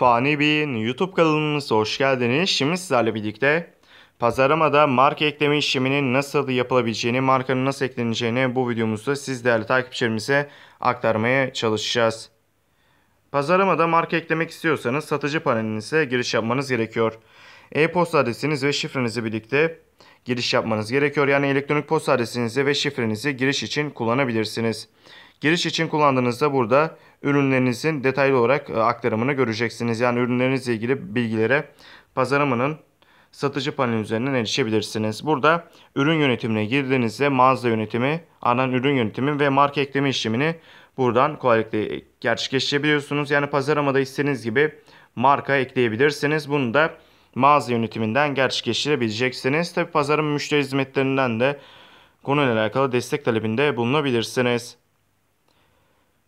Fani Bey'in YouTube kanalımıza hoş geldiniz. Şimdi sizlerle birlikte pazarlamada marka ekleme işleminin nasıl yapılabileceğini, markanın nasıl ekleneceğini bu videomuzda siz değerli takipçilerimize aktarmaya çalışacağız. Pazarlamada marka eklemek istiyorsanız satıcı panelinize giriş yapmanız gerekiyor. E-posta adresiniz ve şifrenizi birlikte giriş yapmanız gerekiyor. Yani elektronik posta adresinizi ve şifrenizi giriş için kullanabilirsiniz. Giriş için kullandığınızda burada ürünlerinizin detaylı olarak e, aktarımını göreceksiniz. Yani ürünlerinizle ilgili bilgilere pazarımının satıcı paneli üzerinden erişebilirsiniz. Burada ürün yönetimine girdiğinizde mağaza yönetimi, anan ürün yönetimi ve marka ekleme işlemini buradan kolaylıkla gerçekleştirebiliyorsunuz. Yani pazarlamada istediğiniz gibi marka ekleyebilirsiniz. Bunu da mağaza yönetiminden gerçekleştirebileceksiniz. Tabi pazarın müşteri hizmetlerinden de konuyla alakalı destek talebinde bulunabilirsiniz.